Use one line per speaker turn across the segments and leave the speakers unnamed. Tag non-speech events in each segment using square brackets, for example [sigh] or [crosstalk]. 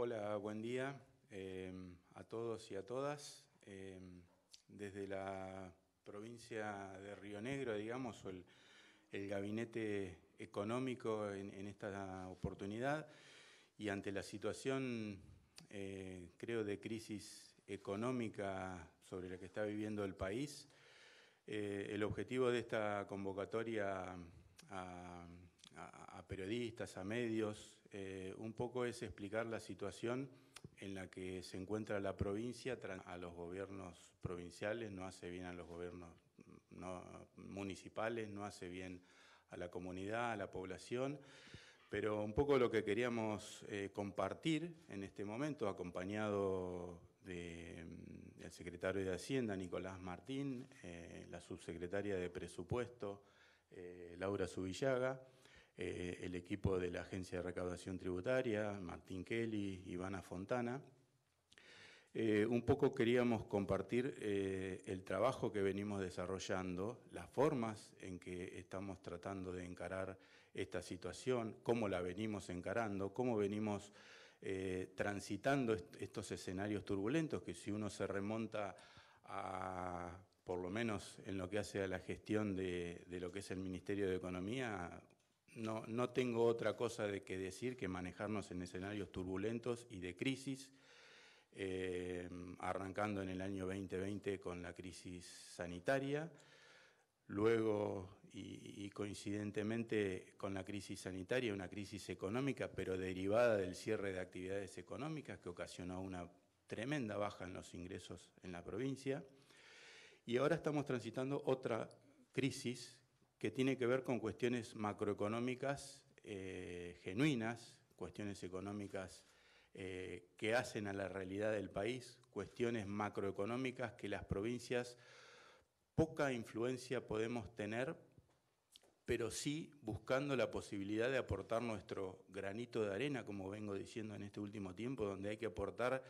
Hola, buen día eh, a todos y a todas. Eh, desde la provincia de Río Negro, digamos, el, gabinete económico en, esta oportunidad y ante la situación, eh, creo, de crisis económica sobre la que está viviendo el país, el objetivo de esta convocatoria a periodistas, a medios, eh, un poco es explicar la situación en la que se encuentra la provincia a los gobiernos provinciales, no hace bien a los gobiernos mm, municipales, no hace bien a la comunidad, a la población, pero un poco lo que queríamos eh, compartir en este momento, acompañado mm, del secretario de Hacienda, Nicolás Martín, eh, la subsecretaria de Presupuesto, Laura Subillaga, eh, el equipo de la Agencia de Recaudación Tributaria, Martín Kelly, Ivana Fontana. Eh, un poco queríamos compartir eh, el trabajo que venimos desarrollando, las formas en que estamos tratando de encarar esta situación, cómo la venimos encarando, cómo venimos transitando estos escenarios turbulentos que si uno se remonta a, por lo menos en lo que hace a la gestión de lo que es el Ministerio de Economía, no, tengo otra cosa de que decir que manejarnos en escenarios turbulentos y de crisis, eh, arrancando en el año 2020 con la crisis sanitaria, luego y, y, coincidentemente con la crisis sanitaria, una crisis económica, pero derivada del cierre de actividades económicas que ocasionó una tremenda baja en los ingresos en la provincia. Y ahora estamos transitando otra crisis que tiene que ver con cuestiones macroeconómicas eh, genuinas, cuestiones económicas eh, que hacen a la realidad del país, cuestiones macroeconómicas que las provincias poca influencia podemos tener, pero sí buscando la posibilidad de aportar nuestro granito de arena, como vengo diciendo en este último tiempo, donde hay que aportar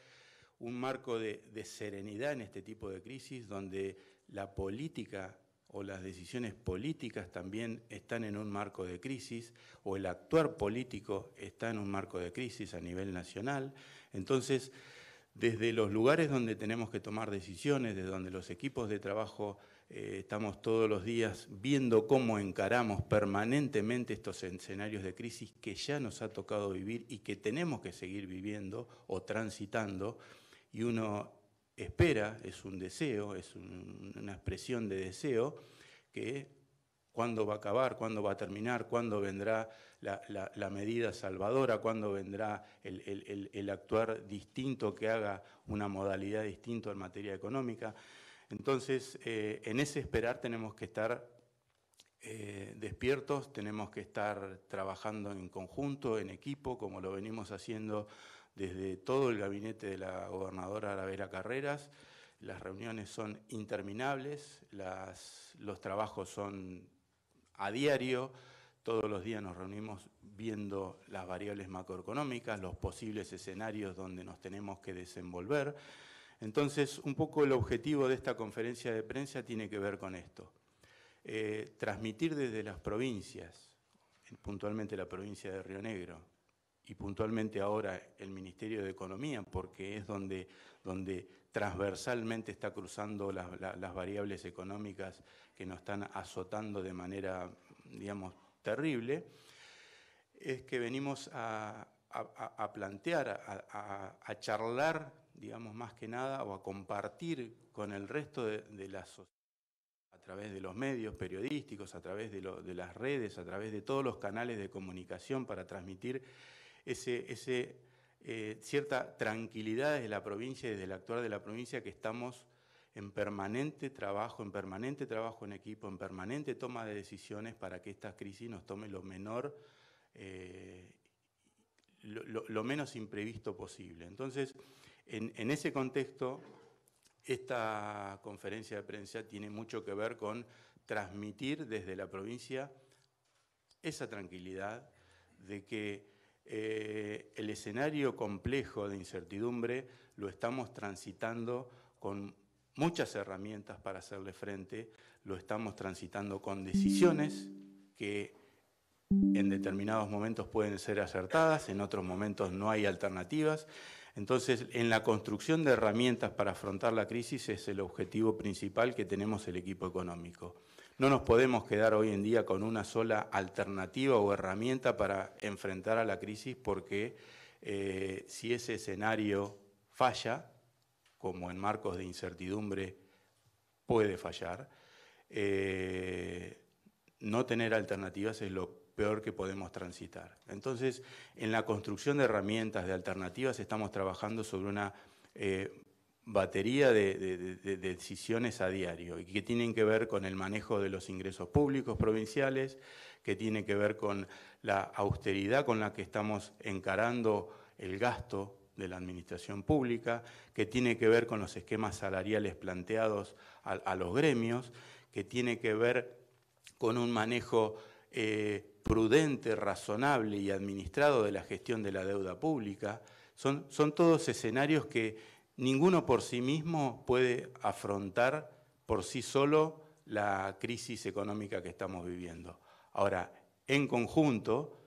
un marco de, de serenidad en este tipo de crisis, donde la política o las decisiones políticas también están en un marco de crisis, o el actuar político está en un marco de crisis a nivel nacional. Entonces, desde los lugares donde tenemos que tomar decisiones, desde donde los equipos de trabajo eh, estamos todos los días viendo cómo encaramos permanentemente estos escenarios de crisis que ya nos ha tocado vivir y que tenemos que seguir viviendo o transitando, y uno espera, es un deseo, es una expresión de deseo, que cuándo va a acabar, cuándo va a terminar, cuándo vendrá la, medida salvadora, cuándo vendrá el, actuar distinto que haga una modalidad distinta en materia económica. Entonces, eh, en ese esperar tenemos que estar eh, despiertos, tenemos que estar trabajando en conjunto, en equipo, como lo venimos haciendo desde todo el gabinete de la gobernadora Aravera Carreras. Las reuniones son interminables, los trabajos son a diario, todos los días nos reunimos viendo las variables macroeconómicas, los posibles escenarios donde nos tenemos que desenvolver. Entonces, un poco el objetivo de esta conferencia de prensa tiene que ver con esto. Eh, transmitir desde las provincias, puntualmente la provincia de Río Negro, y puntualmente ahora el Ministerio de Economía, porque es donde, donde transversalmente está cruzando las, variables económicas que nos están azotando de manera, digamos, terrible, es que venimos a, plantear, a, charlar, digamos, más que nada, o a compartir con el resto de, la sociedad a través de los medios periodísticos, a través de las redes, a través de todos los canales de comunicación para transmitir ese, eh, cierta tranquilidad desde la provincia desde el actuar de la provincia que estamos en permanente trabajo, en permanente trabajo en equipo, en permanente toma de decisiones para que esta crisis nos tome lo menor, eh, lo, menos imprevisto posible. Entonces, en ese contexto, esta conferencia de prensa tiene mucho que ver con transmitir desde la provincia esa tranquilidad de que eh, el escenario complejo de incertidumbre lo estamos transitando con muchas herramientas para hacerle frente, lo estamos transitando con decisiones que en determinados momentos pueden ser acertadas, en otros momentos no hay alternativas. Entonces, en la construcción de herramientas para afrontar la crisis es el objetivo principal que tenemos el equipo económico. No nos podemos quedar hoy en día con una sola alternativa o herramienta para enfrentar a la crisis porque eh, si ese escenario falla, como en marcos de incertidumbre puede fallar, eh, no tener alternativas es lo peor que podemos transitar. Entonces, en la construcción de herramientas, de alternativas, estamos trabajando sobre una eh, batería de, decisiones a diario y que tienen que ver con el manejo de los ingresos públicos provinciales, que tiene que ver con la austeridad con la que estamos encarando el gasto de la administración pública, que tiene que ver con los esquemas salariales planteados a, los gremios, que tiene que ver con un manejo eh, prudente, razonable y administrado de la gestión de la deuda pública. son todos escenarios que Ninguno por sí mismo puede afrontar por sí solo la crisis económica que estamos viviendo. Ahora, en conjunto,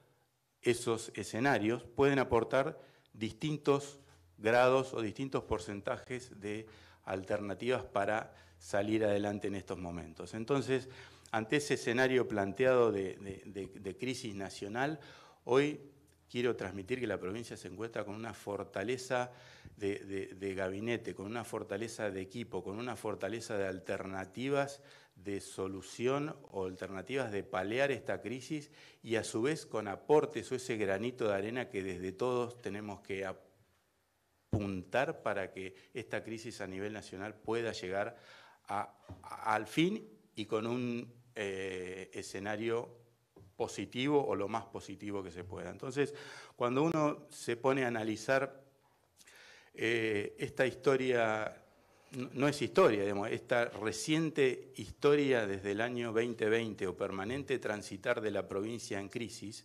esos escenarios pueden aportar distintos grados o distintos porcentajes de alternativas para salir adelante en estos momentos. Entonces, ante ese escenario planteado de, crisis nacional, hoy quiero transmitir que la provincia se encuentra con una fortaleza de, gabinete, con una fortaleza de equipo, con una fortaleza de alternativas de solución o alternativas de palear esta crisis y a su vez con aportes o ese granito de arena que desde todos tenemos que apuntar para que esta crisis a nivel nacional pueda llegar al fin y con un eh, escenario positivo o lo más positivo que se pueda. Entonces, cuando uno se pone a analizar eh, esta historia, no es historia, esta reciente historia desde el año 2020 o permanente transitar de la provincia en crisis,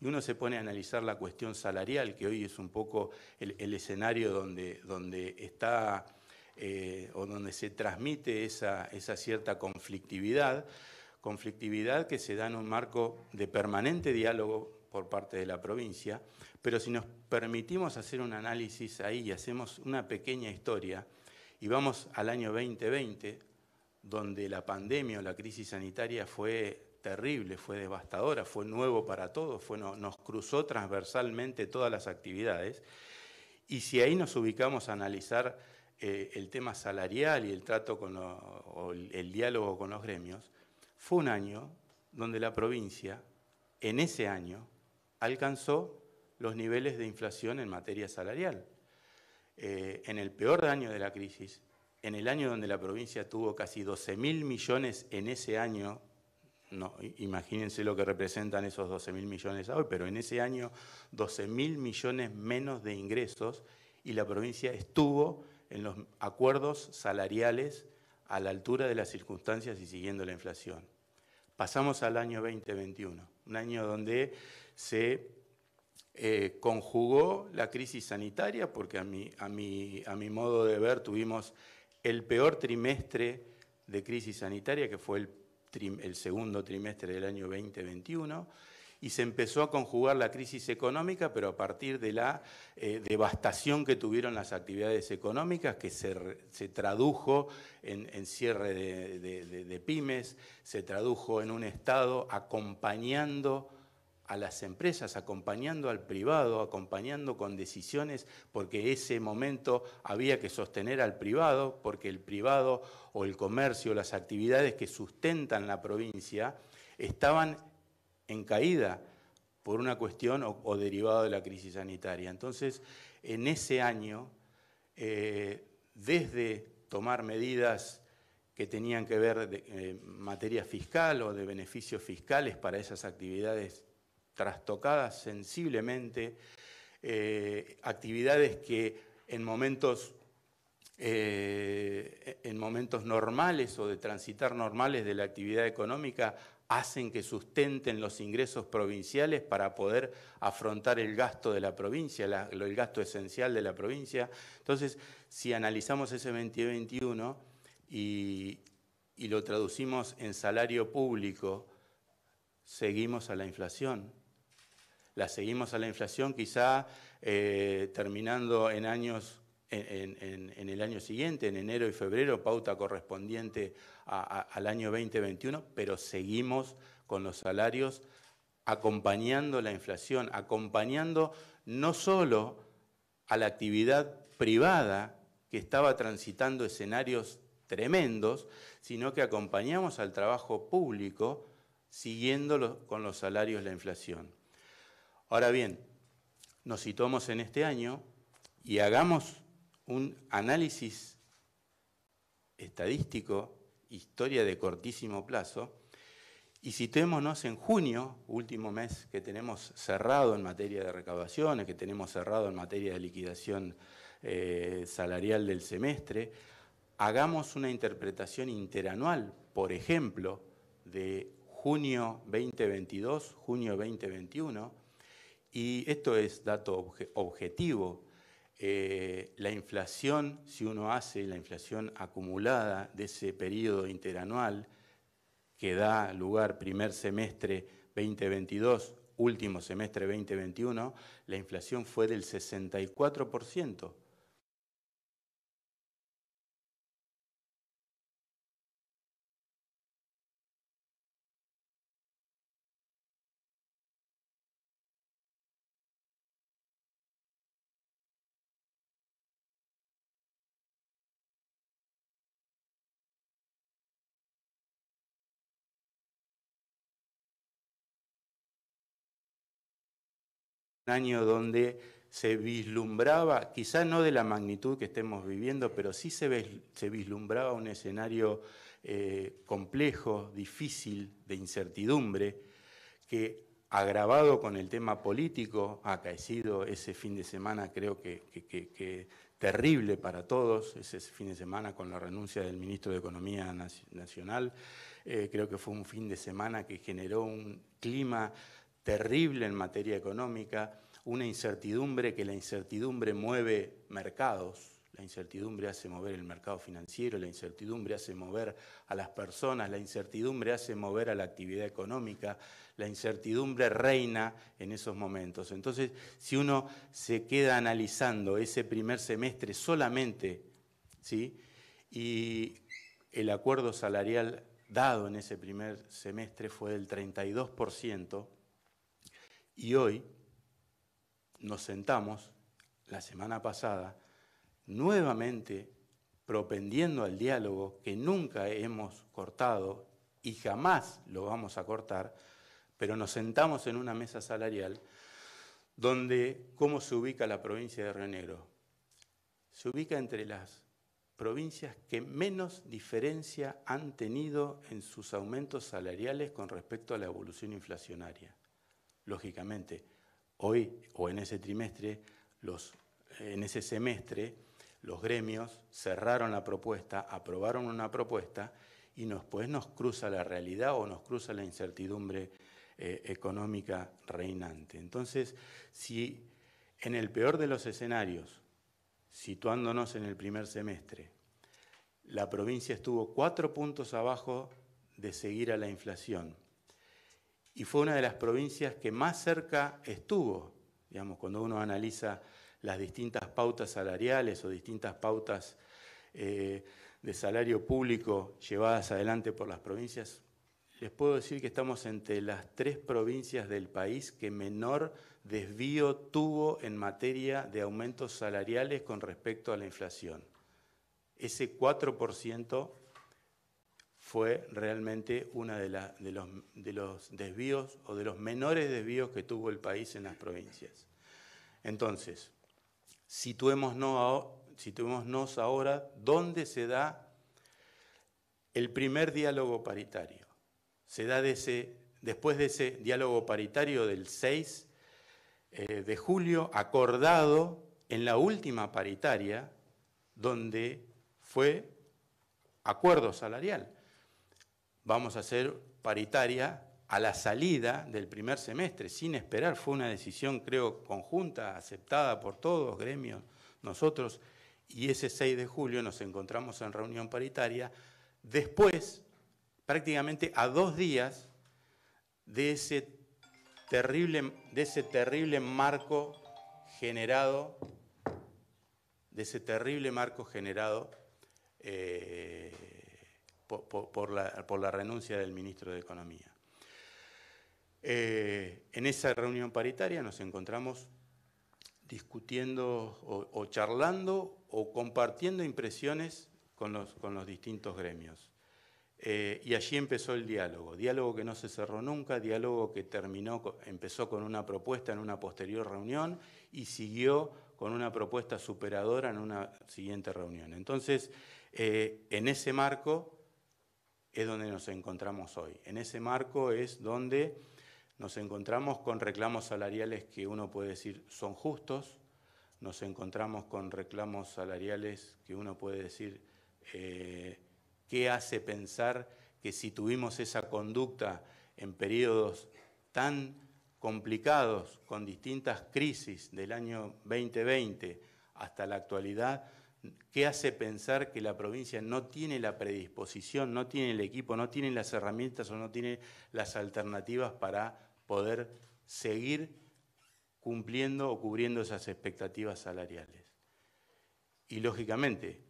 y uno se pone a analizar la cuestión salarial, que hoy es un poco el, escenario donde, donde está eh, o donde se transmite esa cierta conflictividad, conflictividad que se da en un marco de permanente diálogo por parte de la provincia, pero si nos permitimos hacer un análisis ahí y hacemos una pequeña historia y vamos al año 2020, donde la pandemia o la crisis sanitaria fue terrible, fue devastadora, fue nuevo para todos, fue, nos cruzó transversalmente todas las actividades. Y si ahí nos ubicamos a analizar eh, el tema salarial y el trato con o el diálogo con los gremios, fue un año donde la provincia, en ese año, alcanzó los niveles de inflación en materia salarial. Eh, en el peor año de la crisis, en el año donde la provincia tuvo casi 12 mil millones en ese año, imagínense lo que representan esos 12 mil millones hoy, pero en ese año 12 mil millones menos de ingresos y la provincia estuvo en los acuerdos salariales a la altura de las circunstancias y siguiendo la inflación. Pasamos al año 2021, un año donde se eh, conjugó la crisis sanitaria, porque a mi, modo de ver tuvimos el peor trimestre de crisis sanitaria, que fue el segundo trimestre del año 2021, y se empezó a conjugar la crisis económica, pero a partir de la eh, devastación que tuvieron las actividades económicas, que se, tradujo en, cierre de, de pymes, se tradujo en un Estado acompañando a las empresas, acompañando al privado, acompañando con decisiones, porque ese momento había que sostener al privado, porque el privado o el comercio, las actividades que sustentan la provincia, estaban en caída por una cuestión o, derivado de la crisis sanitaria. Entonces, en ese año, eh, desde tomar medidas que tenían que ver de eh, materia fiscal o de beneficios fiscales para esas actividades trastocadas sensiblemente, eh, actividades que en momentos, en momentos normales o de transitar normales de la actividad económica hacen que sustenten los ingresos provinciales para poder afrontar el gasto de la provincia, el gasto esencial de la provincia. Entonces, si analizamos ese 2021 y, lo traducimos en salario público, seguimos a la inflación. La seguimos a la inflación quizá eh, terminando en años en, el año siguiente, en enero y febrero, pauta correspondiente al año 2021, pero seguimos con los salarios acompañando la inflación, acompañando no solo a la actividad privada que estaba transitando escenarios tremendos, sino que acompañamos al trabajo público siguiendo con los salarios la inflación. Ahora bien, nos situamos en este año y hagamos un análisis estadístico, historia de cortísimo plazo, y situémonos en junio, último mes que tenemos cerrado en materia de recaudaciones, que tenemos cerrado en materia de liquidación eh, salarial del semestre, hagamos una interpretación interanual, por ejemplo, de junio 2022, junio 2021, y esto es dato objetivo, eh, la inflación, si uno hace la inflación acumulada de ese periodo interanual que da lugar primer semestre 2022, último semestre 2021, la inflación fue del 64%. año donde se vislumbraba, quizá no de la magnitud que estemos viviendo, pero sí se, vislumbraba un escenario eh, complejo, difícil, de incertidumbre, que agravado con el tema político, ha caído ese fin de semana creo que, terrible para todos, ese fin de semana con la renuncia del ministro de Economía Nacional, eh, creo que fue un fin de semana que generó un clima terrible en materia económica, una incertidumbre que la incertidumbre mueve mercados, la incertidumbre hace mover el mercado financiero, la incertidumbre hace mover a las personas, la incertidumbre hace mover a la actividad económica, la incertidumbre reina en esos momentos. Entonces, si uno se queda analizando ese primer semestre solamente, ¿sí? Y el acuerdo salarial dado en ese primer semestre fue del 32%, y hoy nos sentamos, la semana pasada, nuevamente propendiendo al diálogo que nunca hemos cortado y jamás lo vamos a cortar, pero nos sentamos en una mesa salarial donde cómo se ubica la provincia de Río Negro. Se ubica entre las provincias que menos diferencia han tenido en sus aumentos salariales con respecto a la evolución inflacionaria lógicamente, hoy o en ese trimestre, los, en ese semestre, los gremios cerraron la propuesta, aprobaron una propuesta y después pues nos cruza la realidad o nos cruza la incertidumbre eh, económica reinante. Entonces, si en el peor de los escenarios, situándonos en el primer semestre, la provincia estuvo cuatro puntos abajo de seguir a la inflación, y fue una de las provincias que más cerca estuvo, digamos, cuando uno analiza las distintas pautas salariales o distintas pautas eh, de salario público llevadas adelante por las provincias, les puedo decir que estamos entre las tres provincias del país que menor desvío tuvo en materia de aumentos salariales con respecto a la inflación. Ese 4% fue realmente uno de, los, desvíos o de los menores desvíos que tuvo el país en las provincias. Entonces, situémonos ahora dónde se da el primer diálogo paritario. Se da después de ese diálogo paritario del 6 eh, de julio, acordado en la última paritaria, donde fue acuerdo salarial vamos a hacer paritaria a la salida del primer semestre, sin esperar, fue una decisión creo conjunta, aceptada por todos, gremios, nosotros, y ese 6 de julio nos encontramos en reunión paritaria, después, prácticamente a dos días de ese terrible, de ese terrible marco generado, de ese terrible marco generado eh, por, la, por la, renuncia del ministro de Economía. Eh, en esa reunión paritaria nos encontramos discutiendo o, charlando o compartiendo impresiones con los, con los distintos gremios. Eh, y allí empezó el diálogo, diálogo que no se cerró nunca, diálogo que terminó, empezó con una propuesta en una posterior reunión y siguió con una propuesta superadora en una siguiente reunión. Entonces, eh, en ese marco es donde nos encontramos hoy. En ese marco es donde nos encontramos con reclamos salariales que uno puede decir son justos, nos encontramos con reclamos salariales que uno puede decir eh, qué hace pensar que si tuvimos esa conducta en periodos tan complicados, con distintas crisis del año 2020 hasta la actualidad, ¿Qué hace pensar que la provincia no tiene la predisposición, no tiene el equipo, no tiene las herramientas o no tiene las alternativas para poder seguir cumpliendo o cubriendo esas expectativas salariales. Y lógicamente,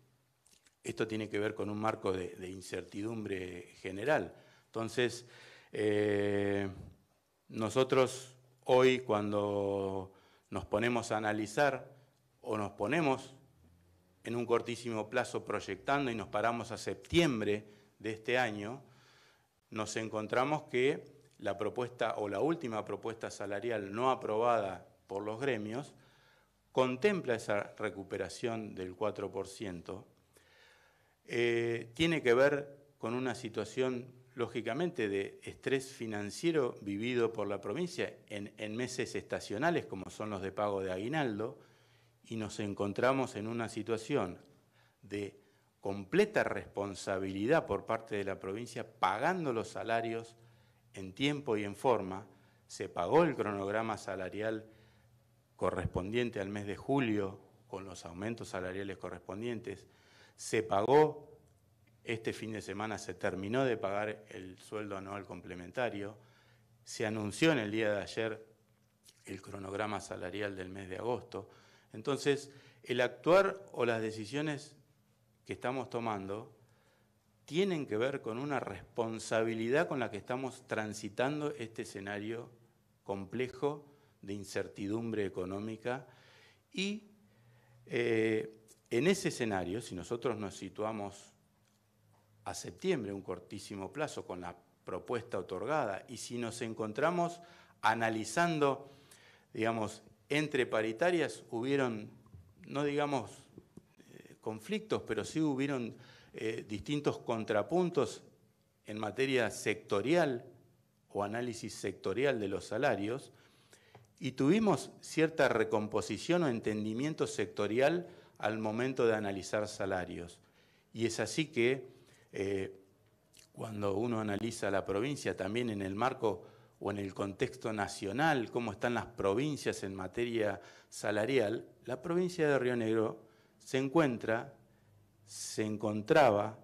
esto tiene que ver con un marco de, incertidumbre general. Entonces, eh, nosotros hoy cuando nos ponemos a analizar o nos ponemos en un cortísimo plazo proyectando y nos paramos a septiembre de este año, nos encontramos que la propuesta o la última propuesta salarial no aprobada por los gremios contempla esa recuperación del 4%, eh, tiene que ver con una situación lógicamente de estrés financiero vivido por la provincia en meses estacionales como son los de pago de aguinaldo, y nos encontramos en una situación de completa responsabilidad por parte de la provincia pagando los salarios en tiempo y en forma. Se pagó el cronograma salarial correspondiente al mes de julio con los aumentos salariales correspondientes. Se pagó, este fin de semana se terminó de pagar el sueldo anual complementario. Se anunció en el día de ayer el cronograma salarial del mes de agosto. Entonces, el actuar o las decisiones que estamos tomando tienen que ver con una responsabilidad con la que estamos transitando este escenario complejo de incertidumbre económica y eh, en ese escenario, si nosotros nos situamos a septiembre, un cortísimo plazo, con la propuesta otorgada, y si nos encontramos analizando, digamos, entre paritarias hubieron, no digamos eh, conflictos, pero sí hubieron eh, distintos contrapuntos en materia sectorial o análisis sectorial de los salarios, y tuvimos cierta recomposición o entendimiento sectorial al momento de analizar salarios. Y es así que eh, cuando uno analiza la provincia, también en el marco o en el contexto nacional, cómo están las provincias en materia salarial, la provincia de Río Negro se encuentra, se encontraba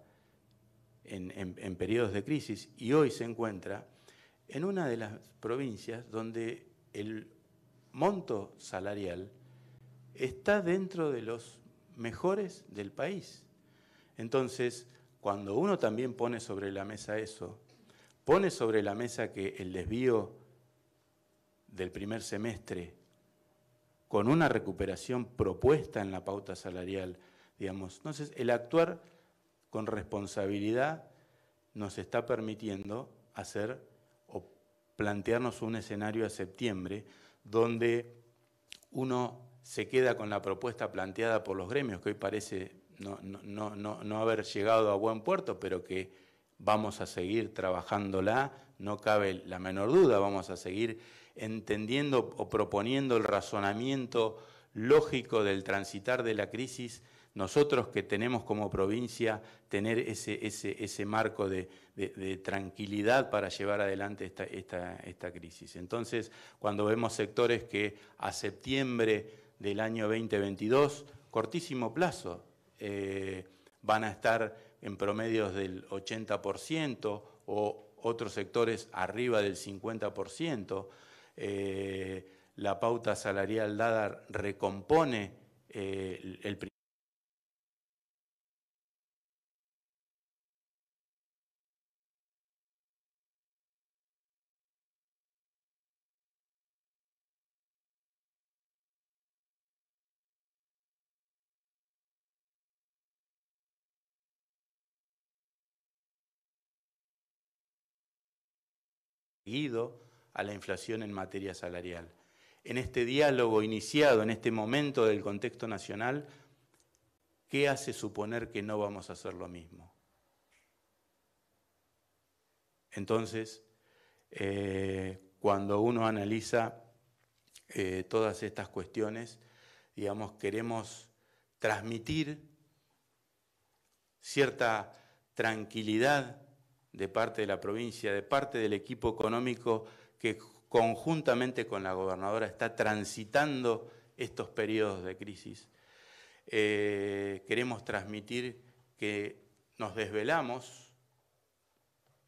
en, periodos de crisis y hoy se encuentra en una de las provincias donde el monto salarial está dentro de los mejores del país. Entonces, cuando uno también pone sobre la mesa eso, pone sobre la mesa que el desvío del primer semestre, con una recuperación propuesta en la pauta salarial, digamos, entonces el actuar con responsabilidad nos está permitiendo hacer o plantearnos un escenario a septiembre donde uno se queda con la propuesta planteada por los gremios, que hoy parece no, no, no haber llegado a buen puerto, pero que vamos a seguir trabajándola, no cabe la menor duda, vamos a seguir entendiendo o proponiendo el razonamiento lógico del transitar de la crisis, nosotros que tenemos como provincia tener ese, marco de, tranquilidad para llevar adelante esta, crisis. Entonces, cuando vemos sectores que a septiembre del año 2022, cortísimo plazo, eh, van a estar en promedios del 80% o otros sectores arriba del 50%. Eh, la pauta salarial dada recompone eh, el, el a la inflación en materia salarial. En este diálogo iniciado, en este momento del contexto nacional, ¿qué hace suponer que no vamos a hacer lo mismo? Entonces, eh, cuando uno analiza eh, todas estas cuestiones, digamos, queremos transmitir cierta tranquilidad de parte de la provincia, de parte del equipo económico que conjuntamente con la gobernadora está transitando estos periodos de crisis. Eh, queremos transmitir que nos desvelamos,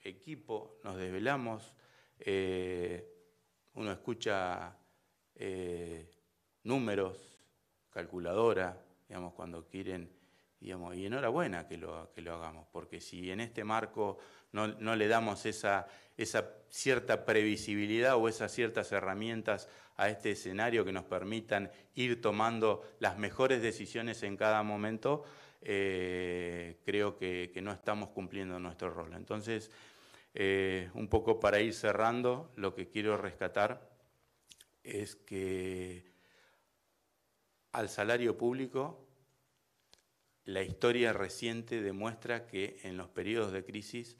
equipo, nos desvelamos, eh, uno escucha eh, números, calculadora, digamos, cuando quieren y enhorabuena que lo, hagamos, porque si en este marco no, le damos esa, cierta previsibilidad o esas ciertas herramientas a este escenario que nos permitan ir tomando las mejores decisiones en cada momento, eh, creo que, no estamos cumpliendo nuestro rol. Entonces, eh, un poco para ir cerrando, lo que quiero rescatar es que al salario público la historia reciente demuestra que en los periodos de crisis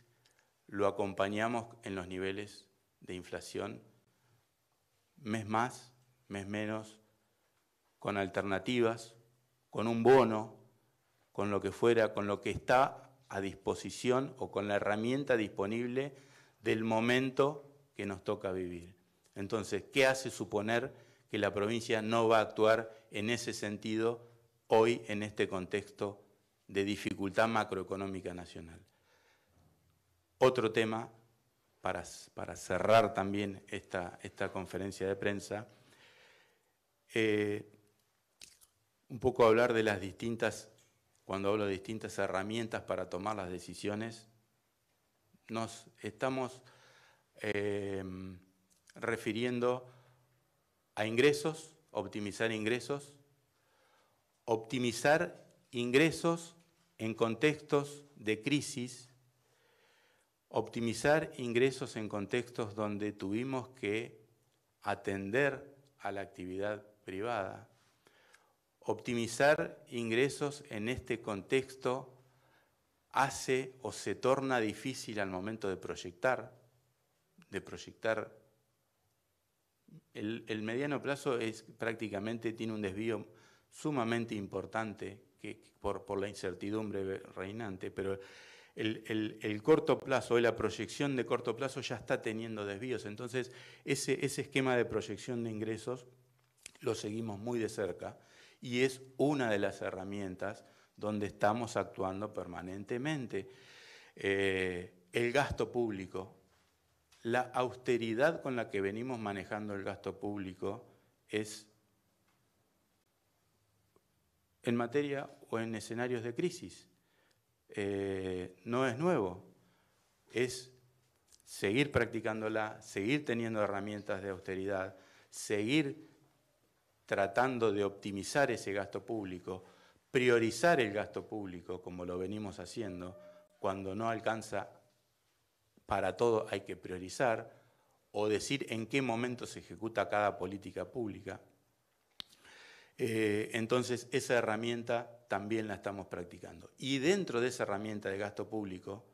lo acompañamos en los niveles de inflación, mes más, mes menos, con alternativas, con un bono, con lo que fuera, con lo que está a disposición o con la herramienta disponible del momento que nos toca vivir. Entonces, ¿qué hace suponer que la provincia no va a actuar en ese sentido hoy en este contexto de dificultad macroeconómica nacional. Otro tema, para, cerrar también esta, conferencia de prensa, eh, un poco hablar de las distintas, cuando hablo de distintas herramientas para tomar las decisiones, nos estamos eh, refiriendo a ingresos, optimizar ingresos, optimizar ingresos en contextos de crisis, optimizar ingresos en contextos donde tuvimos que atender a la actividad privada, optimizar ingresos en este contexto hace o se torna difícil al momento de proyectar, de proyectar. El, mediano plazo es prácticamente tiene un desvío sumamente importante que, por, la incertidumbre reinante, pero el, corto plazo, la proyección de corto plazo ya está teniendo desvíos. Entonces, ese, esquema de proyección de ingresos lo seguimos muy de cerca y es una de las herramientas donde estamos actuando permanentemente. Eh, el gasto público, la austeridad con la que venimos manejando el gasto público es en materia o en escenarios de crisis. Eh, no es nuevo, es seguir practicándola, seguir teniendo herramientas de austeridad, seguir tratando de optimizar ese gasto público, priorizar el gasto público como lo venimos haciendo, cuando no alcanza para todo hay que priorizar o decir en qué momento se ejecuta cada política pública. Eh, entonces, esa herramienta también la estamos practicando. Y dentro de esa herramienta de gasto público,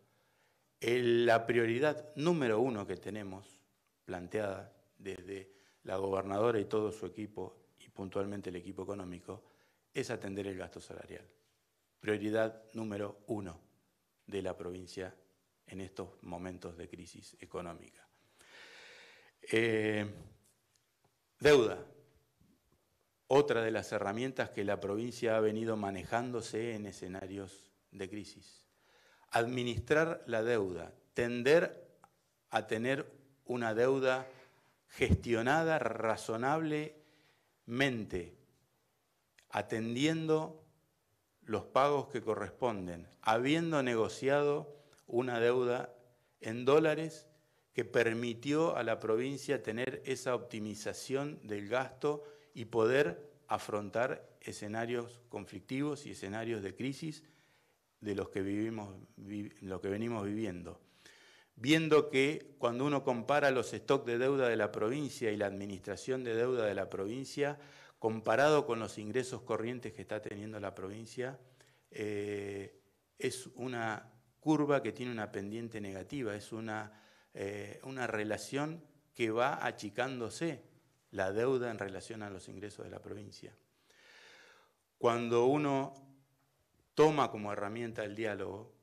la prioridad número uno que tenemos, planteada desde la gobernadora y todo su equipo, y puntualmente el equipo económico, es atender el gasto salarial. Prioridad número uno de la provincia en estos momentos de crisis económica. Eh, deuda otra de las herramientas que la provincia ha venido manejándose en escenarios de crisis. Administrar la deuda, tender a tener una deuda gestionada razonablemente, atendiendo los pagos que corresponden, habiendo negociado una deuda en dólares que permitió a la provincia tener esa optimización del gasto y poder afrontar escenarios conflictivos y escenarios de crisis de los que, vivimos, lo que venimos viviendo. Viendo que cuando uno compara los stocks de deuda de la provincia y la administración de deuda de la provincia, comparado con los ingresos corrientes que está teniendo la provincia, eh, es una curva que tiene una pendiente negativa, es una, eh, una relación que va achicándose la deuda en relación a los ingresos de la provincia. Cuando uno toma como herramienta el diálogo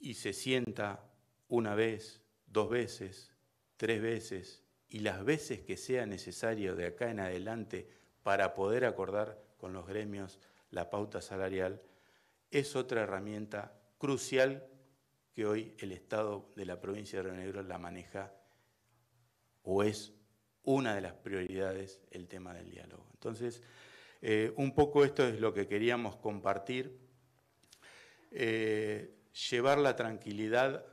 y se sienta una vez, dos veces, tres veces y las veces que sea necesario de acá en adelante para poder acordar con los gremios la pauta salarial, es otra herramienta crucial que hoy el Estado de la provincia de Río Negro la maneja o es una de las prioridades el tema del diálogo. Entonces, eh, un poco esto es lo que queríamos compartir, eh, llevar la tranquilidad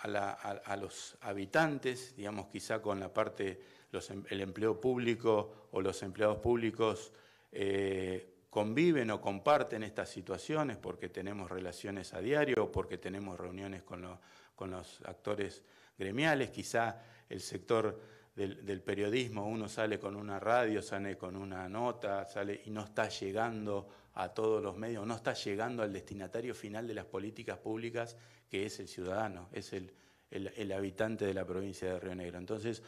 a, los habitantes, digamos quizá con la parte, los, em, el empleo público o los empleados públicos eh, conviven o comparten estas situaciones porque tenemos relaciones a diario o porque tenemos reuniones con, con los actores gremiales, quizá el sector del, periodismo, uno sale con una radio, sale con una nota, sale y no está llegando a todos los medios, no está llegando al destinatario final de las políticas públicas, que es el ciudadano, es el habitante de la provincia de Río Negro. Entonces,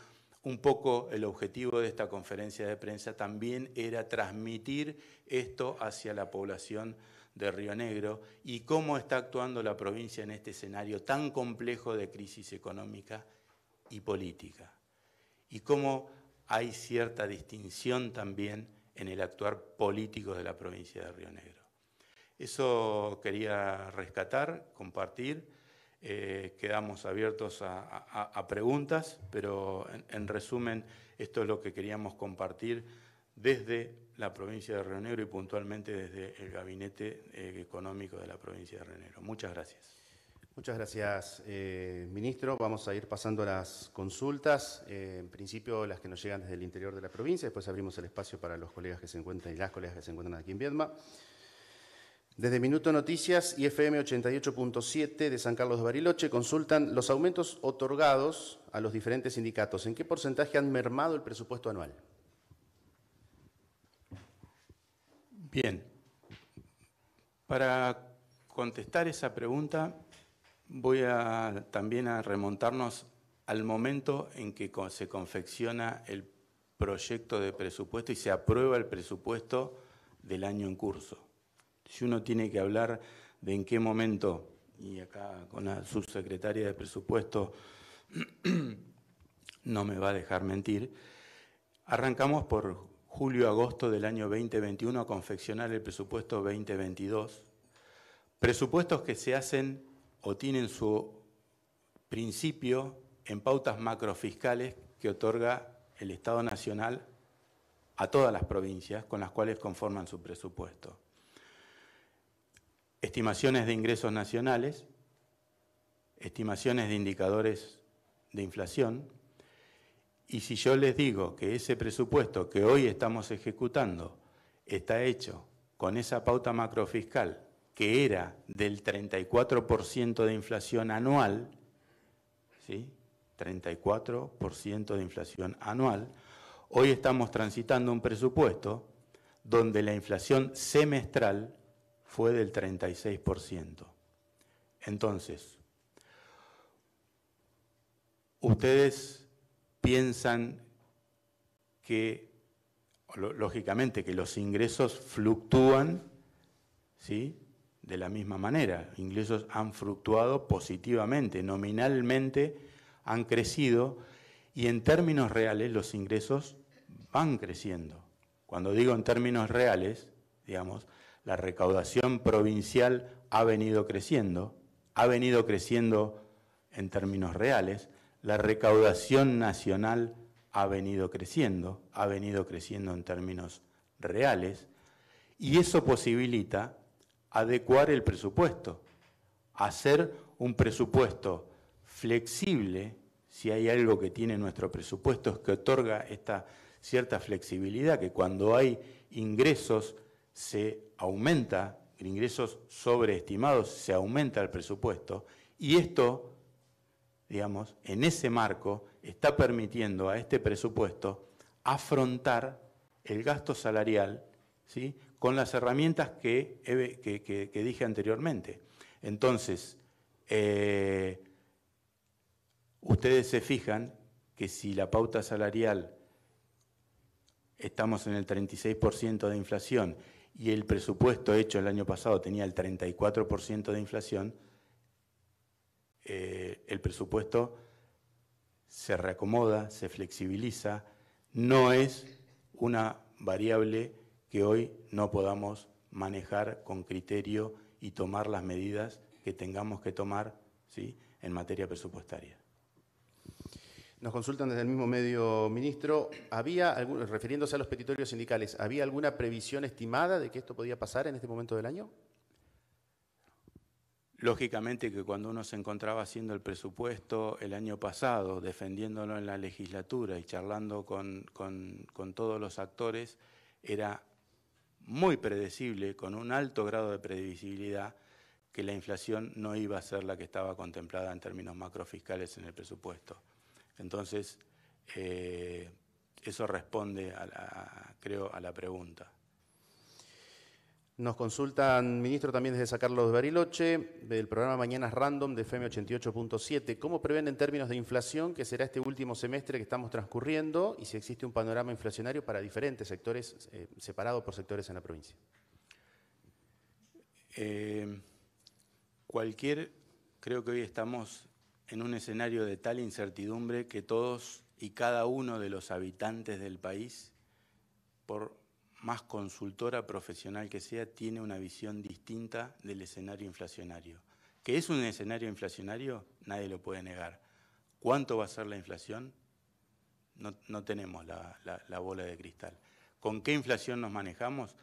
un poco el objetivo de esta conferencia de prensa también era transmitir esto hacia la población de Río Negro y cómo está actuando la provincia en este escenario tan complejo de crisis económica y política y cómo hay cierta distinción también en el actuar político de la provincia de Río Negro. Eso quería rescatar, compartir. Eh, quedamos abiertos a, preguntas, pero en, resumen, esto es lo que queríamos compartir desde la provincia de Río Negro y
puntualmente desde el Gabinete eh, Económico de la provincia de Río Negro. Muchas gracias. Muchas gracias, eh, ministro. Vamos a ir pasando a las consultas. Eh, en principio, las que nos llegan desde el interior de la provincia. Después abrimos el espacio para los colegas que se encuentran y las colegas que se encuentran aquí en Viedma. Desde Minuto Noticias y FM 88.7 de San Carlos de Bariloche consultan los aumentos otorgados a los diferentes sindicatos. ¿En qué porcentaje han mermado el presupuesto anual?
Bien. Para contestar esa pregunta, Voy a, también a remontarnos al momento en que se confecciona el proyecto de presupuesto y se aprueba el presupuesto del año en curso. Si uno tiene que hablar de en qué momento, y acá con la subsecretaria de presupuesto [clears throat] no me va a dejar mentir, arrancamos por julio-agosto del año 2021 a confeccionar el presupuesto 2022. Presupuestos que se hacen o tienen su principio en pautas macrofiscales que otorga el Estado Nacional a todas las provincias con las cuales conforman su presupuesto. Estimaciones de ingresos nacionales, estimaciones de indicadores de inflación, y si yo les digo que ese presupuesto que hoy estamos ejecutando está hecho con esa pauta macrofiscal que era del 34% de inflación anual, ¿sí? 34% de inflación anual, hoy estamos transitando un presupuesto donde la inflación semestral fue del 36%. Entonces, ustedes piensan que, lógicamente, que los ingresos fluctúan, ¿sí? de la misma manera. Ingresos han fluctuado positivamente, nominalmente han crecido y en términos reales los ingresos van creciendo. Cuando digo en términos reales, digamos, la recaudación provincial ha venido creciendo, ha venido creciendo en términos reales, la recaudación nacional ha venido creciendo, ha venido creciendo en términos reales, y eso posibilita adecuar el presupuesto, hacer un presupuesto flexible, si hay algo que tiene nuestro presupuesto es que otorga esta cierta flexibilidad, que cuando hay ingresos se aumenta, ingresos sobreestimados se aumenta el presupuesto, y esto, digamos, en ese marco está permitiendo a este presupuesto afrontar el gasto salarial ¿sí? con las herramientas que, dije anteriormente. Entonces, eh, ustedes se fijan que si la pauta salarial estamos en el 36% de inflación y el presupuesto hecho el año pasado tenía el 34% de inflación, eh, el presupuesto se reacomoda, se flexibiliza, no es una variable que hoy no podamos manejar con criterio y tomar las medidas que tengamos que tomar en materia presupuestaria.
Nos consultan desde el mismo medio, ministro. ¿Había, refiriéndose a los petitorios sindicales, ¿había alguna previsión estimada de que esto podía pasar en este momento del año?
Lógicamente que cuando uno se encontraba haciendo el presupuesto el año pasado, defendiéndolo en la legislatura y charlando con todos los actores, era muy predecible, con un alto grado de previsibilidad, que la inflación no iba a ser la que estaba contemplada en términos macrofiscales en el presupuesto. Entonces, eh, eso responde, creo, a la pregunta.
Nos consultan, ministro, también desde Sacarlos de Bariloche, del programa Mañanas Random de FM 88.7. ¿Cómo prevén en términos de inflación que será este último semestre que estamos transcurriendo y si existe un panorama inflacionario para diferentes sectores, eh, separados por sectores en la provincia?
Eh,
cualquier, creo
que hoy estamos en un escenario de tal incertidumbre que todos y cada uno de los habitantes del país, por más consultora profesional que sea, tiene una visión distinta del escenario inflacionario. Que es un escenario inflacionario, nadie lo puede negar. ¿Cuánto va a ser la inflación? No, tenemos la, bola de cristal. ¿Con qué inflación nos manejamos?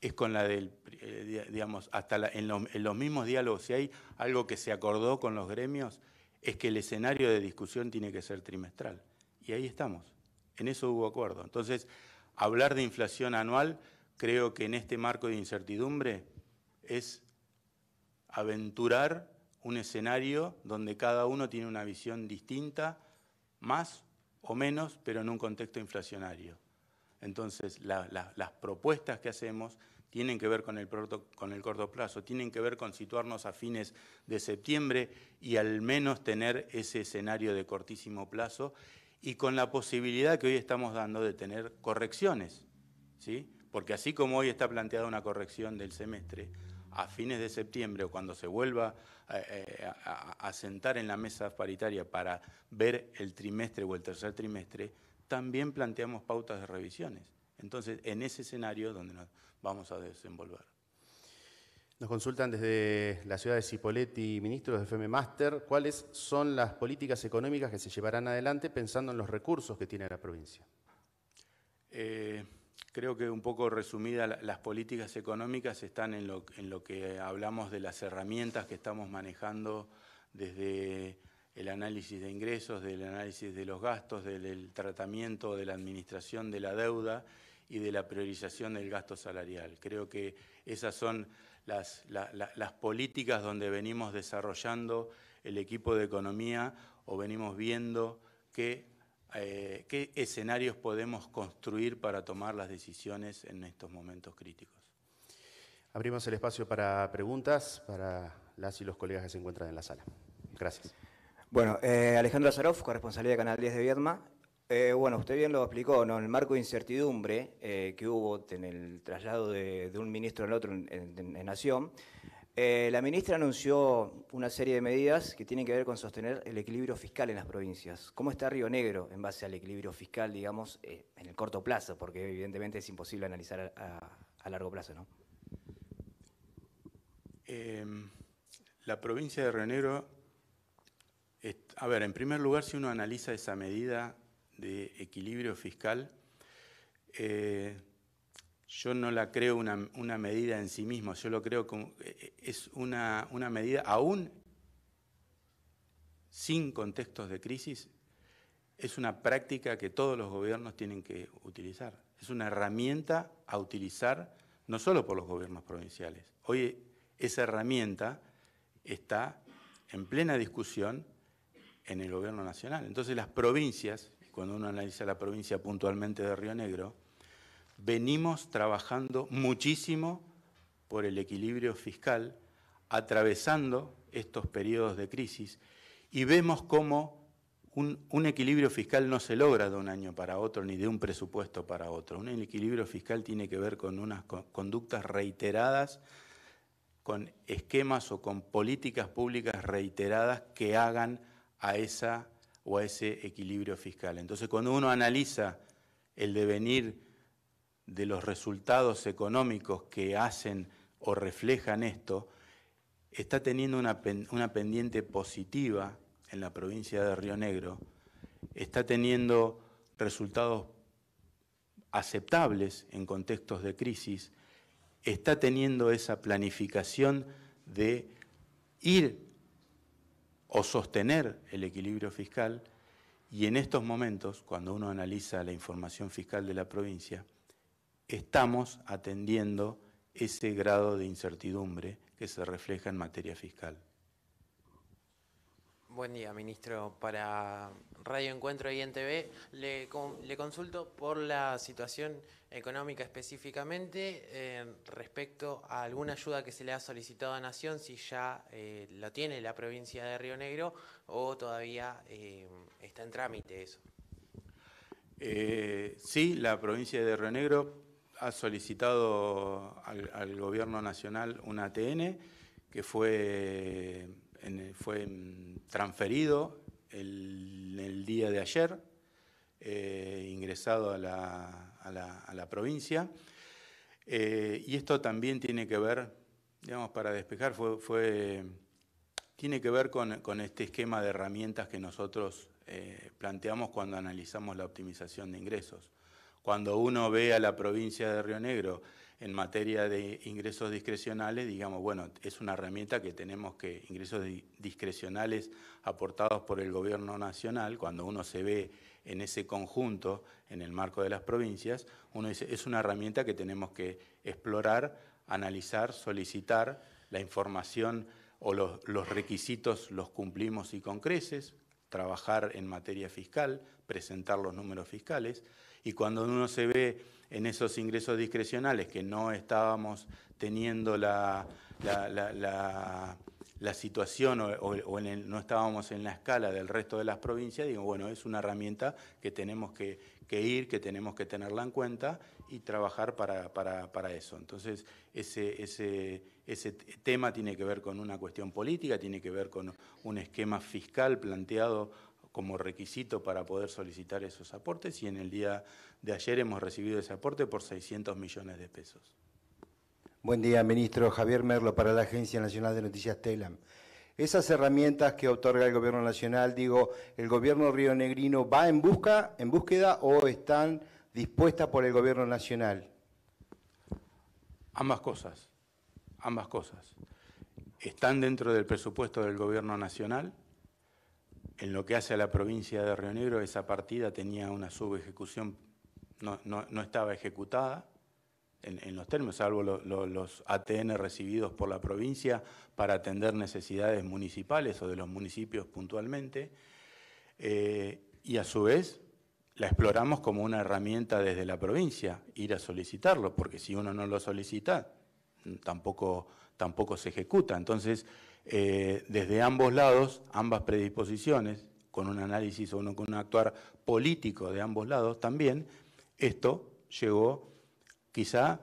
Es con la del, eh, digamos, hasta en, los, en los mismos diálogos, si hay algo que se acordó con los gremios, es que el escenario de discusión tiene que ser trimestral. Y ahí estamos. En eso hubo acuerdo. Entonces, hablar de inflación anual creo que en este marco de incertidumbre es aventurar un escenario donde cada uno tiene una visión distinta, más o menos, pero en un contexto inflacionario. Entonces, las propuestas que hacemos tienen que ver con el corto plazo, tienen que ver con situarnos a fines de septiembre y al menos tener ese escenario de cortísimo plazo y con la posibilidad que hoy estamos dando de tener correcciones, ¿sí? porque así como hoy está planteada una corrección del semestre, a fines de septiembre o cuando se vuelva eh, eh, a, sentar en la mesa paritaria para ver el trimestre o el tercer trimestre, también planteamos pautas de revisiones. Entonces, en ese escenario donde nos vamos a
desenvolver. Nos consultan desde la ciudad de Cipoletti, ministro de FM Master, cuáles son las políticas económicas que se llevarán adelante pensando en los recursos que tiene la provincia.
Eh, creo que un poco resumida, las políticas económicas están en lo, en lo que hablamos de las herramientas que estamos manejando desde el análisis de ingresos, del análisis de los gastos, del tratamiento, de la administración de la deuda y de la priorización del gasto salarial. Creo que esas son las, políticas donde venimos desarrollando el equipo de economía o venimos viendo qué, eh, qué escenarios podemos construir para tomar las decisiones en estos momentos críticos.
Abrimos el espacio para preguntas para las y los colegas que se encuentran en la sala. Gracias. Bueno, eh, Alejandro Azarov, corresponsal de Canal 10 de Viedma. Eh, bueno,
usted bien lo explicó, ¿no? En el marco de incertidumbre eh, que hubo en el traslado de, un ministro
al otro en, Nación, eh, la ministra anunció una serie de medidas que tienen que ver con sostener el equilibrio fiscal en las provincias. ¿Cómo está Río Negro en base al equilibrio fiscal, digamos, en el corto plazo? Porque evidentemente es imposible analizar a largo plazo, ¿no?
Em, la provincia de Río Negro, a ver, en primer lugar, si uno analiza esa medida de equilibrio fiscal, eh, yo no la creo una, medida en sí mismo, yo lo creo como eh, eh, es una, una medida aún sin contextos de crisis, es una práctica que todos los gobiernos tienen que utilizar. Es una herramienta a utilizar no solo por los gobiernos provinciales. Hoy esa herramienta está en plena discusión en el gobierno nacional. Entonces las provincias cuando uno analiza la provincia puntualmente de Río Negro, venimos trabajando muchísimo por el equilibrio fiscal, atravesando estos periodos de crisis y vemos cómo un, equilibrio fiscal no se logra de un año para otro ni de un presupuesto para otro. Un equilibrio fiscal tiene que ver con unas conductas reiteradas, con esquemas o con políticas públicas reiteradas que hagan a esa o a ese equilibrio fiscal. Entonces, cuando uno analiza el devenir de los resultados económicos que hacen o reflejan esto, está teniendo una, pendiente positiva en la provincia de Río Negro, está teniendo resultados aceptables en contextos de crisis, está teniendo esa planificación de ir o sostener el equilibrio fiscal y en estos momentos, cuando uno analiza la información fiscal de la provincia, estamos atendiendo ese grado de incertidumbre que se refleja en materia fiscal.
Buen día, ministro. Para Radio Encuentro y en TV, le, consulto por la situación económica específicamente eh, respecto a alguna ayuda que se le ha solicitado a Nación, si ya eh, la tiene la provincia de Río Negro o todavía eh, está en trámite eso.
sí, la provincia de Río Negro ha solicitado al, gobierno nacional un ATN que fue, fue transferido el, día de ayer, eh, ingresado a la, provincia. Eh, y esto también tiene que ver, digamos, para despejar, tiene que ver con, este esquema de herramientas que nosotros eh, planteamos cuando analizamos la optimización de ingresos. Cuando uno ve a la provincia de Río Negro en materia de ingresos discrecionales, digamos, bueno, es una herramienta que tenemos que ingresos discrecionales aportados por el gobierno nacional, cuando uno se ve en ese conjunto, en el marco de las provincias, uno dice, es una herramienta que tenemos que explorar, analizar, solicitar la información o los, los requisitos los cumplimos y con creces, trabajar en materia fiscal, presentar los números fiscales, y cuando uno se ve en esos ingresos discrecionales que no estábamos teniendo la, la, situación o, no estábamos en la escala del resto de las provincias, digo, bueno, es una herramienta que tenemos que, ir, que tenemos que tenerla en cuenta y trabajar para, eso. Entonces, ese, ese, ese tema tiene que ver con una cuestión política, tiene que ver con un esquema fiscal planteado como requisito para poder solicitar esos aportes y en el día de ayer hemos recibido ese aporte por 600 millones de pesos.
Buen día, ministro. Javier Merlo para la Agencia Nacional de Noticias TELAM. Esas herramientas que otorga el gobierno nacional, digo, ¿el gobierno Negrino va en busca, en búsqueda o están dispuestas por el gobierno nacional?
Ambas cosas, ambas cosas. Están dentro del presupuesto del gobierno nacional en lo que hace a la provincia de Río Negro, esa partida tenía una subejecución, no, no, estaba ejecutada en, los términos, salvo los ATN recibidos por la provincia para atender necesidades municipales o de los municipios puntualmente. Eh, y a su vez la exploramos como una herramienta desde la provincia, ir a solicitarlo, porque si uno no lo solicita, tampoco, tampoco se ejecuta. Entonces, eh, desde ambos lados, ambas predisposiciones, con un análisis o con un actuar político de ambos lados también, esto llegó quizá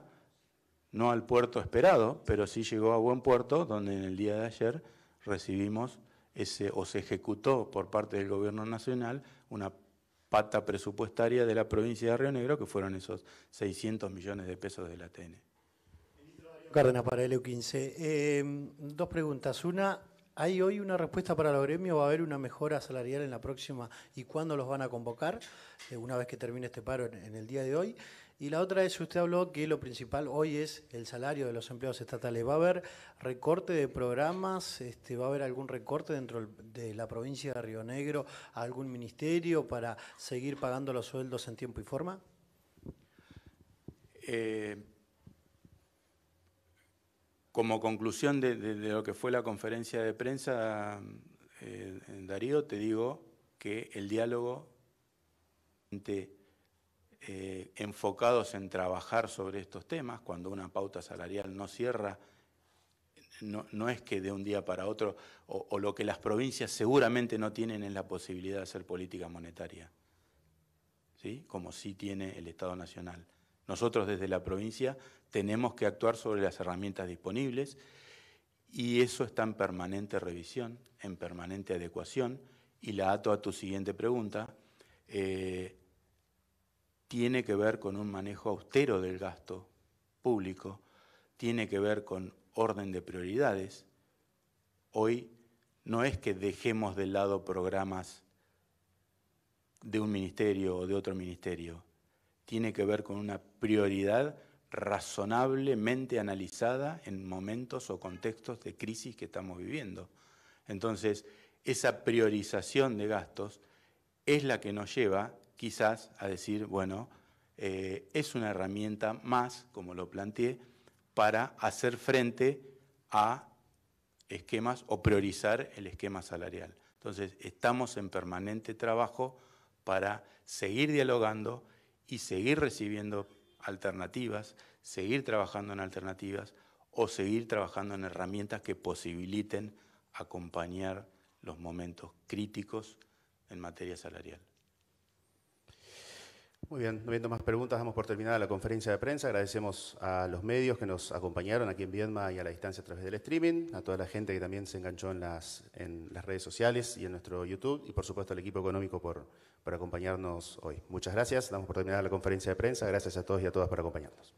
no al puerto esperado, pero sí llegó a buen puerto, donde en el día de ayer recibimos ese, o se ejecutó por parte del Gobierno Nacional una pata presupuestaria de la provincia de Río Negro, que fueron esos 600 millones de pesos de la TN.
Cárdenas para el 15 em, dos preguntas. Una, ¿hay hoy una respuesta para los gremios? ¿Va a haber una mejora salarial en la próxima? ¿Y cuándo los van a convocar? Eh, una vez que termine este paro en, el día de hoy. Y la otra es, usted habló que lo principal hoy es el salario de los empleados estatales. ¿Va a haber recorte de programas? Este, ¿Va a haber algún recorte dentro de la provincia de Río Negro algún ministerio para seguir pagando los sueldos en tiempo y forma?
Eh, como conclusión de, lo que fue la conferencia de prensa, eh, Darío, te digo que el diálogo eh, enfocados en trabajar sobre estos temas, cuando una pauta salarial no cierra, no, es que de un día para otro, o, lo que las provincias seguramente no tienen es la posibilidad de hacer política monetaria, ¿sí? como sí tiene el Estado Nacional. Nosotros desde la provincia tenemos que actuar sobre las herramientas disponibles y eso está en permanente revisión, en permanente adecuación. Y la ato a tu siguiente pregunta, eh, tiene que ver con un manejo austero del gasto público, tiene que ver con orden de prioridades. Hoy no es que dejemos de lado programas de un ministerio o de otro ministerio, tiene que ver con una prioridad razonablemente analizada en momentos o contextos de crisis que estamos viviendo. Entonces, esa priorización de gastos es la que nos lleva quizás a decir, bueno, eh, es una herramienta más, como lo planteé, para hacer frente a esquemas o priorizar el esquema salarial. Entonces, estamos en permanente trabajo para seguir dialogando y seguir recibiendo alternativas, seguir trabajando en alternativas o seguir trabajando en herramientas que posibiliten acompañar los momentos críticos en materia salarial.
Muy bien, no viendo más preguntas, damos por terminada la conferencia de prensa. Agradecemos a los medios que nos acompañaron aquí en Viedma y a la distancia a través del streaming, a toda la gente que también se enganchó en las, en las redes sociales y en nuestro YouTube, y por supuesto al equipo económico por, por acompañarnos hoy. Muchas gracias, damos por terminada la conferencia de prensa. Gracias a todos y a todas por acompañarnos.